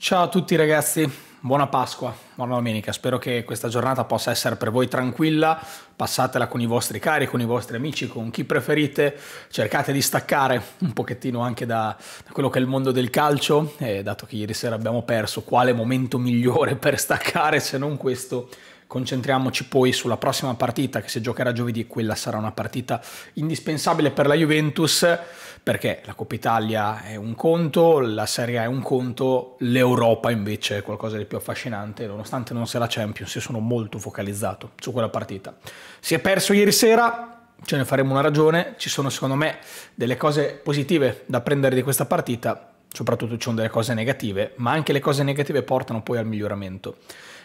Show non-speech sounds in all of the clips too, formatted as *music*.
Ciao a tutti ragazzi, buona Pasqua, buona domenica, spero che questa giornata possa essere per voi tranquilla, passatela con i vostri cari, con i vostri amici, con chi preferite, cercate di staccare un pochettino anche da, da quello che è il mondo del calcio, e dato che ieri sera abbiamo perso, quale momento migliore per staccare se non questo? Concentriamoci poi sulla prossima partita che si giocherà giovedì, quella sarà una partita indispensabile per la Juventus perché la Coppa Italia è un conto, la Serie A è un conto, l'Europa invece è qualcosa di più affascinante, nonostante non sia la Champions, io sono molto focalizzato su quella partita. Si è perso ieri sera, ce ne faremo una ragione, ci sono secondo me delle cose positive da prendere di questa partita, soprattutto ci sono delle cose negative, ma anche le cose negative portano poi al miglioramento.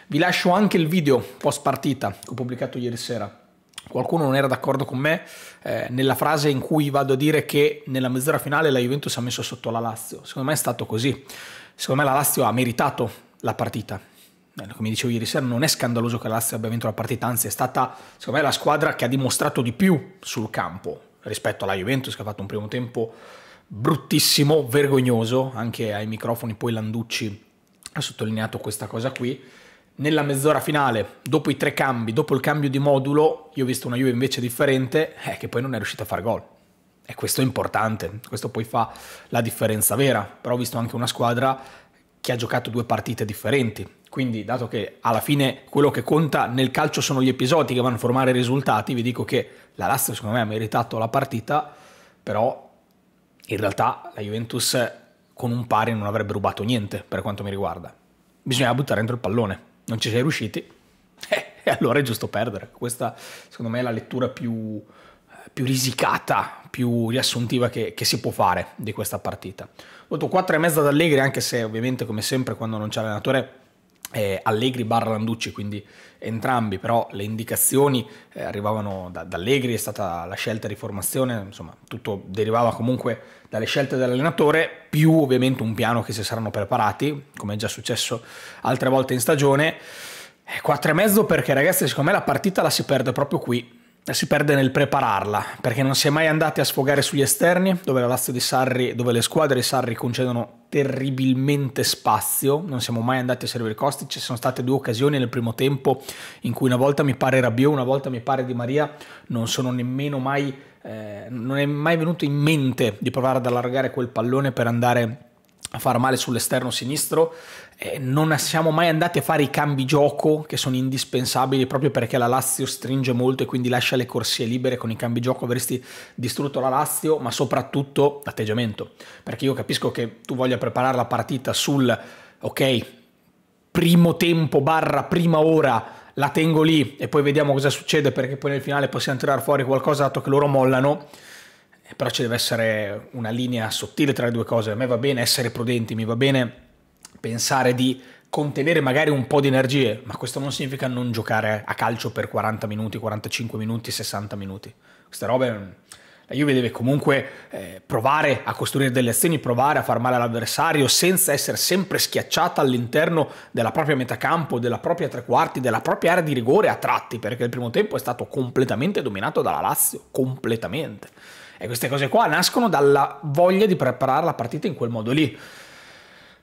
Vi lascio anche il video post partita che ho pubblicato ieri sera qualcuno non era d'accordo con me eh, nella frase in cui vado a dire che nella mezz'ora finale la Juventus ha messo sotto la Lazio. Secondo me è stato così. Secondo me la Lazio ha meritato la partita. Eh, come dicevo ieri sera, non è scandaloso che la Lazio abbia vinto la partita, anzi è stata, secondo me, la squadra che ha dimostrato di più sul campo rispetto alla Juventus che ha fatto un primo tempo bruttissimo, vergognoso, anche ai microfoni poi Landucci ha sottolineato questa cosa qui nella mezz'ora finale, dopo i tre cambi, dopo il cambio di modulo, io ho visto una Juve invece differente, eh, che poi non è riuscita a far gol. E questo è importante, questo poi fa la differenza vera. Però ho visto anche una squadra che ha giocato due partite differenti. Quindi, dato che alla fine quello che conta nel calcio sono gli episodi che vanno a formare i risultati, vi dico che la Lazio secondo me ha meritato la partita, però in realtà la Juventus con un pari non avrebbe rubato niente per quanto mi riguarda. Bisognava buttare dentro il pallone non ci sei riusciti, *laughs* eh, allora è giusto perdere. Questa, secondo me, è la lettura più, eh, più risicata, più riassuntiva che, che, si può fare di questa partita. Voto e mezza d'Allegri, anche se ovviamente come sempre quando non c'è allenatore eh, Allegri barra Landucci, quindi entrambi, però le indicazioni eh, arrivavano da, da, Allegri, è stata la scelta di formazione, insomma tutto derivava comunque dalle scelte dell'allenatore, più ovviamente un piano che si saranno preparati, come è già successo altre volte in stagione. Eh, e mezzo perché ragazzi secondo me la partita la si perde proprio qui, si perde nel prepararla, perché non si è mai andati a sfogare sugli esterni, dove la Lazio di Sarri, dove le squadre di Sarri concedono terribilmente spazio, non siamo mai andati a servire costi, ci sono state due occasioni nel primo tempo in cui una volta mi pare Rabiot, una volta mi pare Di Maria, non sono nemmeno mai, eh, non è mai venuto in mente di provare ad allargare quel pallone per andare a far male sull'esterno sinistro, eh, non siamo mai andati a fare i cambi gioco che sono indispensabili proprio perché la Lazio stringe molto e quindi lascia le corsie libere con i cambi gioco avresti distrutto la Lazio ma soprattutto l'atteggiamento perché io capisco che tu voglia preparare la partita sul ok primo tempo barra prima ora la tengo lì e poi vediamo cosa succede perché poi nel finale possiamo tirare fuori qualcosa dato che loro mollano eh, però ci deve essere una linea sottile tra le due cose a me va bene essere prudenti mi va bene pensare di contenere magari un po' di energie, ma questo non significa non giocare a calcio per 40 minuti, 45 minuti, 60 minuti. Queste robe mm, la Juve deve comunque eh, provare a costruire delle azioni, provare a far male all'avversario senza essere sempre schiacciata all'interno della propria metà campo, della propria tre quarti, della propria area di rigore a tratti, perché il primo tempo è stato completamente dominato dalla Lazio, completamente. E queste cose qua nascono dalla voglia di preparare la partita in quel modo lì.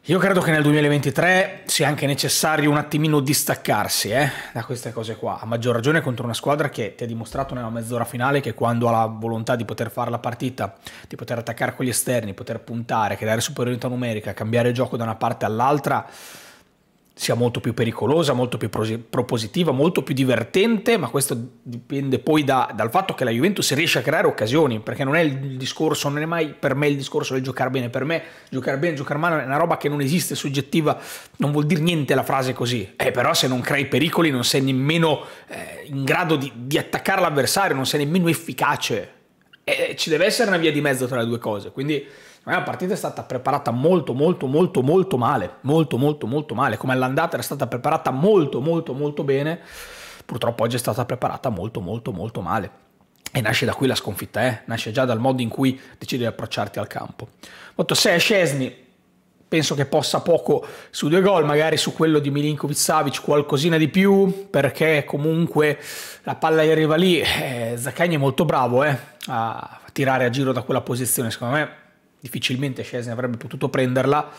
Io credo che nel 2023 sia anche necessario un attimino distaccarsi eh, da queste cose qua, a maggior ragione contro una squadra che ti ha dimostrato nella mezz'ora finale che quando ha la volontà di poter fare la partita, di poter attaccare con gli esterni, poter puntare, creare superiorità numerica, cambiare gioco da una parte all'altra, sia molto più pericolosa, molto più propositiva, molto più divertente, ma questo dipende poi da, dal fatto che la Juventus riesce a creare occasioni, perché non è il discorso, non è mai per me il discorso del giocare bene, per me giocare bene, giocare male è una roba che non esiste, soggettiva, non vuol dire niente la frase così, eh, però se non crei pericoli non sei nemmeno eh, in grado di, di attaccare l'avversario, non sei nemmeno efficace, eh, ci deve essere una via di mezzo tra le due cose, quindi la partita è stata preparata molto molto molto molto male, molto molto molto male, come all'andata era stata preparata molto molto molto bene, purtroppo oggi è stata preparata molto molto molto male. E nasce da qui la sconfitta, eh? nasce già dal modo in cui decidi di approcciarti al campo. Molto se Scesni penso che possa poco su due gol, magari su quello di Milinkovic Savic qualcosina di più, perché comunque la palla arriva lì, eh, Zaccagni è molto bravo eh, a tirare a giro da quella posizione, secondo me difficilmente Scesni avrebbe potuto prenderla.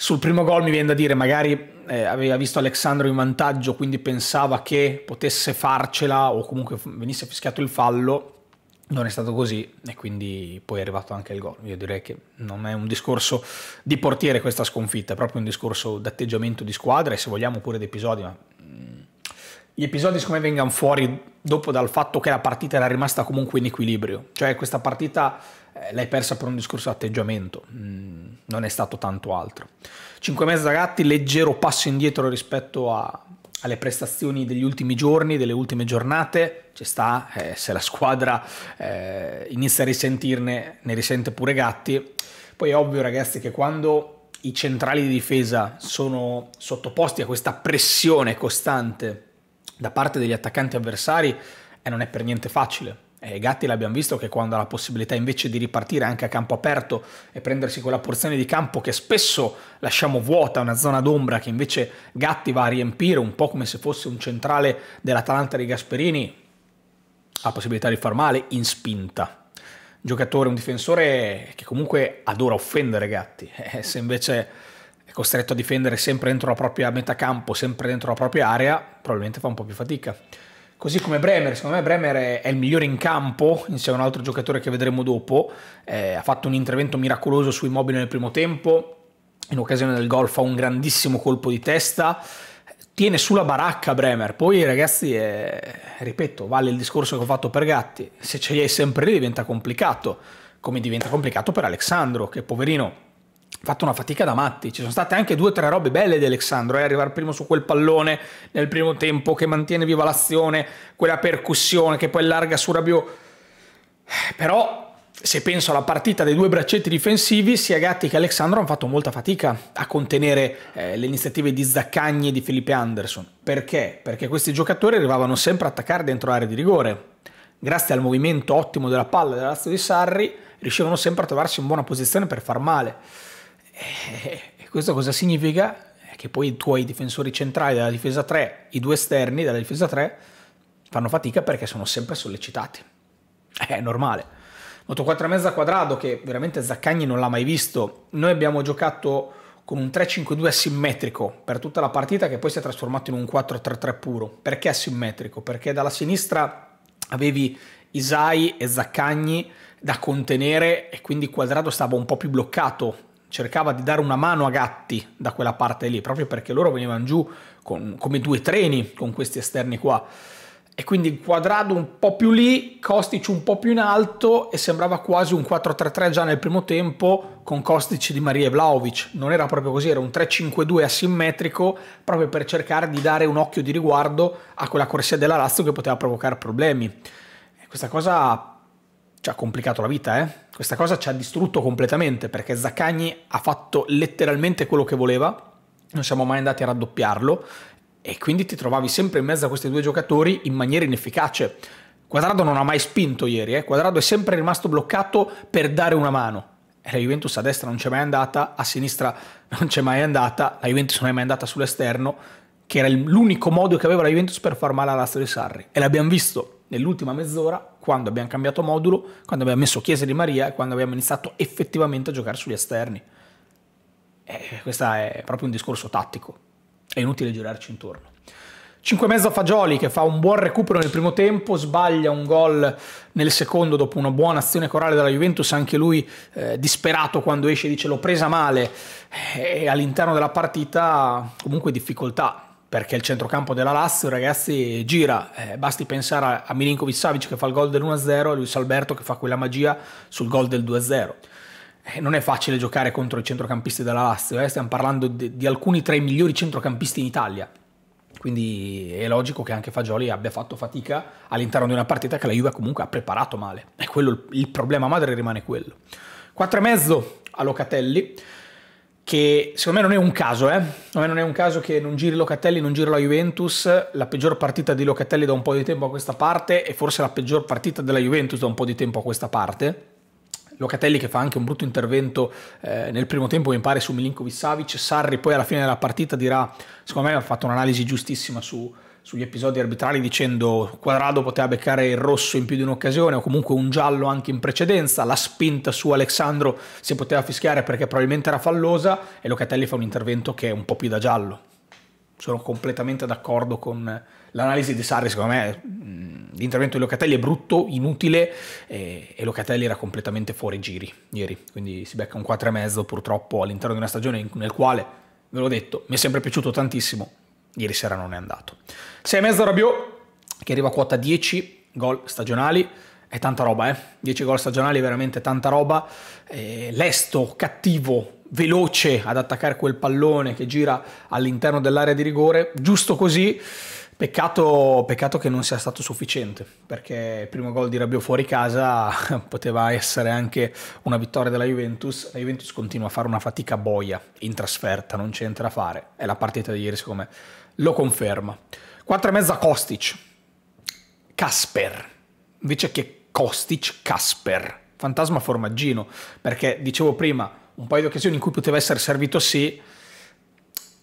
Sul primo gol mi viene da dire, magari eh, aveva visto Alessandro in vantaggio, quindi pensava che potesse farcela o comunque venisse fischiato il fallo. Non è stato così e quindi poi è arrivato anche il gol. Io direi che non è un discorso di portiere questa sconfitta, è proprio un discorso d'atteggiamento di squadra e se vogliamo pure d'episodio, ma mm, gli episodi siccome vengano fuori dopo dal fatto che la partita era rimasta comunque in equilibrio, cioè questa partita eh, l'hai persa per un discorso di atteggiamento, mm, non è stato tanto altro. 5 e mezza gatti, leggero passo indietro rispetto a, alle prestazioni degli ultimi giorni, delle ultime giornate, ci sta, eh, se la squadra eh, inizia a risentirne, ne risente pure Gatti. Poi è ovvio ragazzi che quando i centrali di difesa sono sottoposti a questa pressione costante da parte degli attaccanti avversari eh, non è per niente facile. E Gatti l'abbiamo visto che quando ha la possibilità invece di ripartire anche a campo aperto e prendersi quella porzione di campo che spesso lasciamo vuota, una zona d'ombra che invece Gatti va a riempire un po' come se fosse un centrale dell'Atalanta di Gasperini, ha possibilità di far male in spinta. Un giocatore, un difensore che comunque adora offendere Gatti. *laughs* Eh, se invece costretto a difendere sempre dentro la propria metà campo, sempre dentro la propria area, probabilmente fa un po' più fatica. Così come Bremer, secondo me Bremer è il migliore in campo, insieme a un altro giocatore che vedremo dopo, eh, ha fatto un intervento miracoloso su Immobile nel primo tempo, in occasione del gol fa un grandissimo colpo di testa, tiene sulla baracca Bremer. Poi, ragazzi, eh, ripeto, vale il discorso che ho fatto per Gatti. Se ce li hai sempre lì diventa complicato, come diventa complicato per Alessandro, che poverino fatto una fatica da matti. Ci sono state anche due o tre robe belle di Alexandro. Eh? Arrivare primo su quel pallone nel primo tempo che mantiene viva l'azione, quella percussione che poi larga su Rabiot. Però se penso alla partita dei due braccetti difensivi, sia Gatti che Alexandro hanno fatto molta fatica a contenere eh, le iniziative di Zaccagni e di Felipe Anderson. Perché? Perché questi giocatori arrivavano sempre a attaccare dentro l'area di rigore. Grazie al movimento ottimo della palla della Lazio di Sarri, riuscivano sempre a trovarsi in buona posizione per far male. Eh, e questo cosa significa? Che poi i tuoi difensori centrali della difesa 3, i due esterni della difesa 3, fanno fatica perché sono sempre sollecitati. Eh, è normale. Moto 4 e mezza quadrato che veramente Zaccagni non l'ha mai visto. Noi abbiamo giocato con un 3-5-2 asimmetrico per tutta la partita che poi si è trasformato in un 4-3-3 puro. Perché asimmetrico? Perché dalla sinistra avevi Isai e Zaccagni da contenere e quindi Quadrado stava un po' più bloccato cercava di dare una mano a Gatti da quella parte lì, proprio perché loro venivano giù con, come due treni con questi esterni qua. E quindi quadrado un po' più lì, Kostic un po' più in alto e sembrava quasi un 4-3-3 già nel primo tempo con Kostic di Maria e Vlaovic. Non era proprio così, era un 3-5-2 asimmetrico proprio per cercare di dare un occhio di riguardo a quella corsia della Lazio che poteva provocare problemi. E questa cosa ci ha complicato la vita, eh? Questa cosa ci ha distrutto completamente perché Zaccagni ha fatto letteralmente quello che voleva, non siamo mai andati a raddoppiarlo e quindi ti trovavi sempre in mezzo a questi due giocatori in maniera inefficace. Quadrado non ha mai spinto ieri, eh? Quadrado è sempre rimasto bloccato per dare una mano. E la Juventus a destra non c'è mai andata, a sinistra non c'è mai andata, la Juventus non è mai andata sull'esterno, che era l'unico modo che aveva la Juventus per far male all'asta di Sarri. E l'abbiamo visto nell'ultima mezz'ora quando abbiamo cambiato modulo, quando abbiamo messo Chiesa di Maria e quando abbiamo iniziato effettivamente a giocare sugli esterni. E questo è proprio un discorso tattico, è inutile girarci intorno. 5 mezzo a Fagioli che fa un buon recupero nel primo tempo, sbaglia un gol nel secondo dopo una buona azione corale della Juventus, anche lui eh, disperato quando esce dice l'ho presa male e all'interno della partita comunque difficoltà, perché il centrocampo della Lazio, ragazzi, gira. Eh, basti pensare a, a Milinkovic Savic che fa il gol dell'1-0 e Luis Alberto che fa quella magia sul gol del 2-0. Eh, non è facile giocare contro i centrocampisti della Lazio, eh? stiamo parlando di, di, alcuni tra i migliori centrocampisti in Italia. Quindi è logico che anche Fagioli abbia fatto fatica all'interno di una partita che la Juve comunque ha preparato male. E quello, il problema madre rimane quello. e mezzo a Locatelli che secondo me non è un caso, eh? A me non è un caso che non giri Locatelli, non giri la Juventus, la peggior partita di Locatelli da un po' di tempo a questa parte e forse la peggior partita della Juventus da un po' di tempo a questa parte. Locatelli che fa anche un brutto intervento eh, nel primo tempo, mi pare, su Milinkovic Savic, Sarri poi alla fine della partita dirà, secondo me ha fatto un'analisi giustissima su, sugli episodi arbitrali dicendo Quadrado poteva beccare il rosso in più di un'occasione o comunque un giallo anche in precedenza, la spinta su Alexandro si poteva fischiare perché probabilmente era fallosa e Locatelli fa un intervento che è un po' più da giallo. Sono completamente d'accordo con l'analisi di Sarri, secondo me mm, l'intervento di Locatelli è brutto, inutile e, Locatelli era completamente fuori giri ieri, quindi si becca un 4 e mezzo purtroppo all'interno di una stagione nel quale, ve l'ho detto, mi è sempre piaciuto tantissimo, ieri sera non è andato. e 6,5 Rabiot, che arriva a quota 10 gol stagionali, è tanta roba, eh? 10 gol stagionali è veramente tanta roba. Eh, lesto, cattivo, veloce ad attaccare quel pallone che gira all'interno dell'area di rigore, giusto così. Peccato, peccato, che non sia stato sufficiente, perché il primo gol di Rabiot fuori casa *laughs* poteva essere anche una vittoria della Juventus. La Juventus continua a fare una fatica boia in trasferta, non c'entra a fare. È la partita di ieri, secondo me lo conferma. 4 e mezza Kostic. Casper. Invece che Kostic, Casper. Fantasma formaggino. Perché dicevo prima, un paio di occasioni in cui poteva essere servito sì,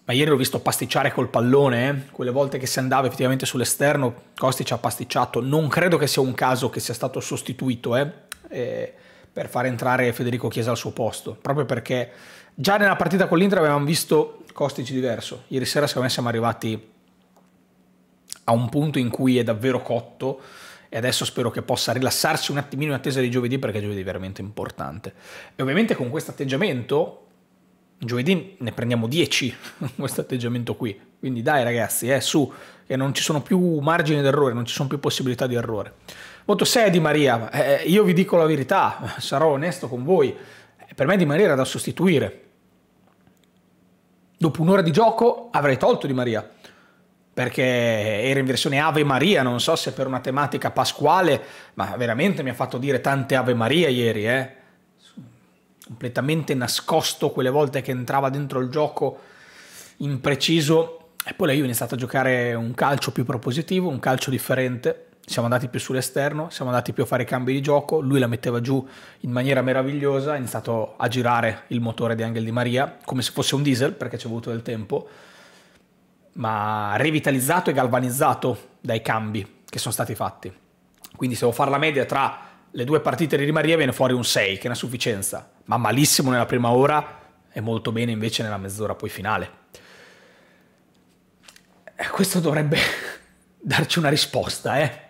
ma ieri l'ho visto pasticciare col pallone, eh? quelle volte che si andava effettivamente sull'esterno, Kostic ha pasticciato, non credo che sia un caso che sia stato sostituito eh? Eh, per far entrare Federico Chiesa al suo posto, proprio perché già nella partita con l'Inter avevamo visto Costici diverso. Ieri sera secondo me siamo arrivati a un punto in cui è davvero cotto e adesso spero che possa rilassarsi un attimino in attesa di giovedì perché giovedì è veramente importante. E ovviamente con questo atteggiamento giovedì ne prendiamo 10 *laughs* questo atteggiamento qui. Quindi dai ragazzi, eh, su, che non ci sono più margini d'errore, non ci sono più possibilità di errore. Voto 6 Di Maria, eh, io vi dico la verità, sarò onesto con voi, per me Di Maria era da sostituire, dopo un'ora di gioco avrei tolto Di Maria perché era in versione Ave Maria, non so se per una tematica pasquale, ma veramente mi ha fatto dire tante Ave Maria ieri, eh? completamente nascosto quelle volte che entrava dentro il gioco impreciso e poi lei ho iniziato a giocare un calcio più propositivo, un calcio differente siamo andati più sull'esterno, siamo andati più a fare cambi di gioco, lui la metteva giù in maniera meravigliosa, ha iniziato a girare il motore di Angel Di Maria come se fosse un diesel perché ci ha avuto del tempo, ma revitalizzato e galvanizzato dai cambi che sono stati fatti. Quindi se devo fare la media tra le due partite di Di Maria viene fuori un 6, che è una sufficienza, ma malissimo nella prima ora e molto bene invece nella mezz'ora poi finale. Eh, questo dovrebbe *laughs* darci una risposta, eh?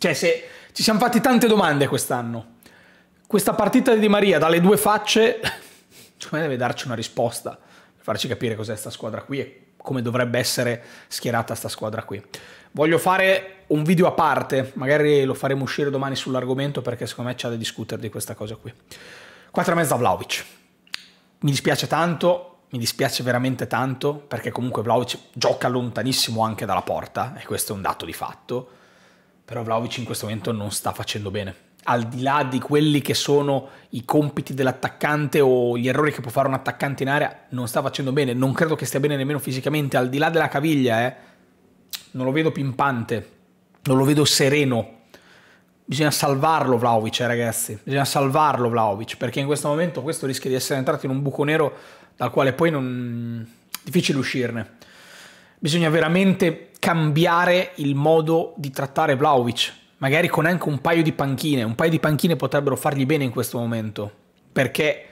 Cioè, se ci siamo fatti tante domande quest'anno. Questa partita di Di Maria dalle due facce, *laughs* secondo me deve darci una risposta per farci capire cos'è sta squadra qui e come dovrebbe essere schierata sta squadra qui. Voglio fare un video a parte, magari lo faremo uscire domani sull'argomento perché secondo me c'è da discutere di questa cosa qui. 4 e mezza Vlaovic. Mi dispiace tanto, mi dispiace veramente tanto perché comunque Vlaovic gioca lontanissimo anche dalla porta e questo è un dato di fatto però Vlaovic in questo momento non sta facendo bene. Al di là di quelli che sono i compiti dell'attaccante o gli errori che può fare un attaccante in area, non sta facendo bene. Non credo che stia bene nemmeno fisicamente. Al di là della caviglia, eh, non lo vedo pimpante, non lo vedo sereno. Bisogna salvarlo Vlaovic, eh, ragazzi. Bisogna salvarlo Vlaovic, perché in questo momento questo rischia di essere entrato in un buco nero dal quale poi non... difficile uscirne bisogna veramente cambiare il modo di trattare Vlaovic, magari con anche un paio di panchine, un paio di panchine potrebbero fargli bene in questo momento, perché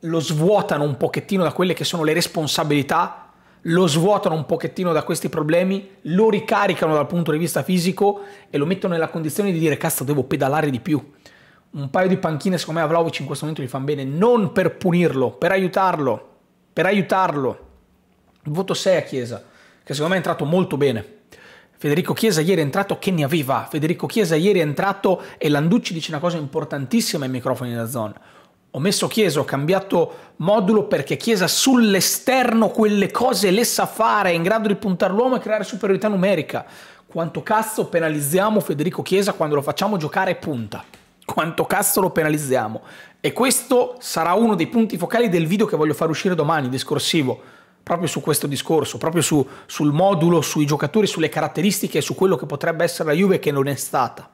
lo svuotano un pochettino da quelle che sono le responsabilità lo svuotano un pochettino da questi problemi, lo ricaricano dal punto di vista fisico e lo mettono nella condizione di dire cazzo devo pedalare di più. Un paio di panchine secondo me a Vlaovic in questo momento gli fanno bene, non per punirlo, per aiutarlo, per aiutarlo. Voto 6 a Chiesa, che secondo me è entrato molto bene. Federico Chiesa ieri è entrato che ne aveva. Federico Chiesa ieri è entrato e Landucci dice una cosa importantissima ai microfoni della zona. Ho messo Chiesa, ho cambiato modulo perché Chiesa sull'esterno quelle cose le sa fare, è in grado di puntare l'uomo e creare superiorità numerica. Quanto cazzo penalizziamo Federico Chiesa quando lo facciamo giocare punta? Quanto cazzo lo penalizziamo? E questo sarà uno dei punti focali del video che voglio far uscire domani, discorsivo proprio su questo discorso, proprio su, sul modulo, sui giocatori, sulle caratteristiche, su quello che potrebbe essere la Juve che non è stata.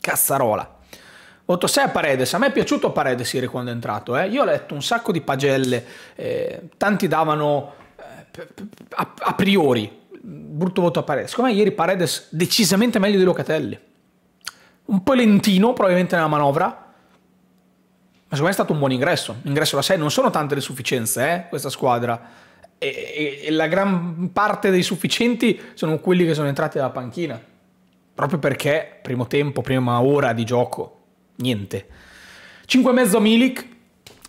Cazzarola. Voto 6 a Paredes, a me è piaciuto Paredes ieri quando è entrato, eh. io ho letto un sacco di pagelle, eh, tanti davano eh, a, a, priori, brutto voto a Paredes, secondo me ieri Paredes decisamente meglio di Locatelli, un po' lentino probabilmente nella manovra, ma secondo me è stato un buon ingresso, ingresso da 6, non sono tante le sufficienze eh, questa squadra, e, e, e la gran parte dei sufficienti sono quelli che sono entrati dalla panchina. Proprio perché primo tempo, prima ora di gioco, niente. 5 e mezzo a Milik,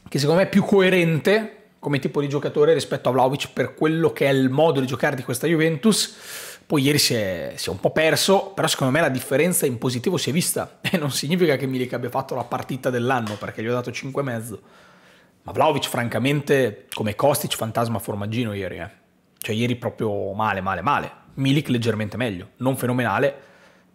che secondo me è più coerente come tipo di giocatore rispetto a Vlaovic per quello che è il modo di giocare di questa Juventus. Poi ieri si è, si è, un po' perso, però secondo me la differenza in positivo si è vista *laughs* e non significa che Milik abbia fatto la partita dell'anno perché gli ho dato 5,5. Ma Vlaovic, francamente, come Kostic, fantasma formaggino ieri, eh. Cioè, ieri proprio male, male, male. Milik leggermente meglio. Non fenomenale,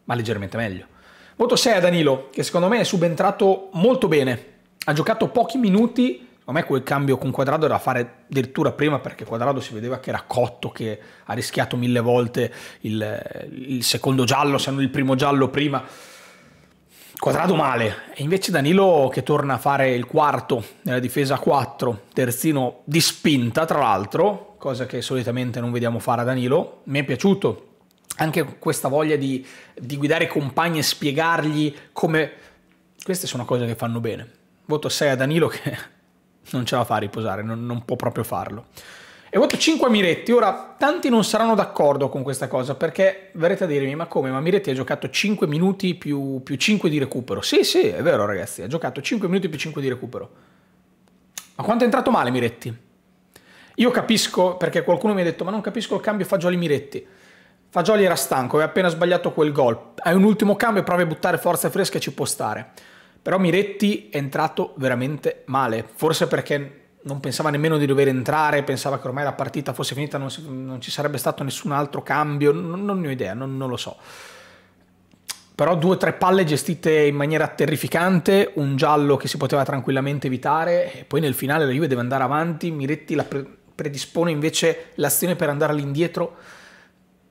ma leggermente meglio. Voto 6 a Danilo, che secondo me è subentrato molto bene. Ha giocato pochi minuti. A me quel cambio con Quadrado era da fare addirittura prima perché Quadrado si vedeva che era cotto, che ha rischiato mille volte il, il secondo giallo, se non il primo giallo prima. Quadrato male, e invece Danilo che torna a fare il quarto nella difesa 4, terzino di spinta tra l'altro, cosa che solitamente non vediamo fare a Danilo, mi è piaciuto anche questa voglia di, di guidare i compagni e spiegargli come... Queste sono cose che fanno bene. Voto 6 a Danilo che *laughs* non ce la fa a riposare, non, non può proprio farlo. E ho avuto 5 a Miretti. Ora, tanti non saranno d'accordo con questa cosa perché verrete a dirmi: ma come? Ma Miretti ha giocato 5 minuti più, più 5 di recupero. Sì, sì, è vero, ragazzi, ha giocato 5 minuti più 5 di recupero. Ma quanto è entrato male Miretti? Io capisco perché qualcuno mi ha detto: ma non capisco il cambio Fagioli-Miretti. Fagioli era stanco, aveva appena sbagliato quel gol. Hai un ultimo cambio, provi a buttare forza fresca e ci può stare. Però Miretti è entrato veramente male, forse perché non pensava nemmeno di dover entrare, pensava che ormai la partita fosse finita, non, si, non ci sarebbe stato nessun altro cambio, non, non ne ho idea, non, non, lo so. Però due o tre palle gestite in maniera terrificante, un giallo che si poteva tranquillamente evitare, e poi nel finale la Juve deve andare avanti, Miretti la pre predispone invece l'azione per andare all'indietro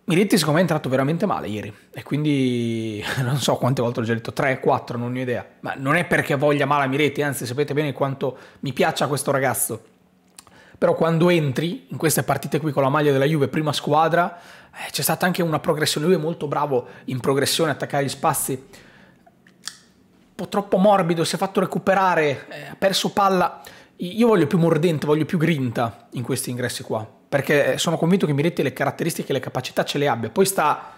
Miretti secondo me è entrato veramente male ieri e quindi *laughs* non so quante volte l'ho già detto, 3, 4, non ho idea, ma non è perché voglia male a Miretti, anzi sapete bene quanto mi piaccia questo ragazzo, però quando entri in queste partite qui con la maglia della Juve, prima squadra, eh, c'è stata anche una progressione, lui è molto bravo in progressione, attaccare gli spazi, un po' troppo morbido, si è fatto recuperare, eh, ha perso palla, io voglio più mordente, voglio più grinta in questi ingressi qua, perché sono convinto che Miretti le caratteristiche e le capacità ce le abbia. Poi sta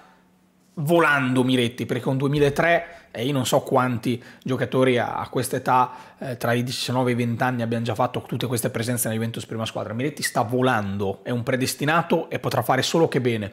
volando Miretti, perché con 2003 e io non so quanti giocatori a, a questa età, eh, tra i 19 e i 20 anni, abbiano già fatto tutte queste presenze nella Juventus prima squadra. Miretti sta volando, è un predestinato e potrà fare solo che bene.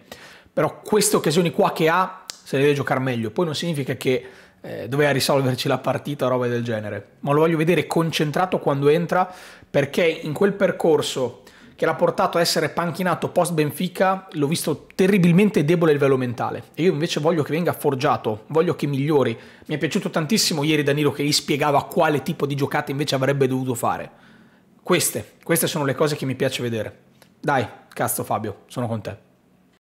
Però queste occasioni qua che ha se le deve giocare meglio. Poi non significa che eh, doveva risolverci la partita o roba del genere, ma lo voglio vedere concentrato quando entra perché in quel percorso che l'ha portato a essere panchinato post Benfica, l'ho visto terribilmente debole a livello mentale. E io invece voglio che venga forgiato, voglio che migliori. Mi è piaciuto tantissimo ieri Danilo che gli spiegava quale tipo di giocate invece avrebbe dovuto fare. Queste, queste sono le cose che mi piace vedere. Dai, cazzo Fabio, sono con te.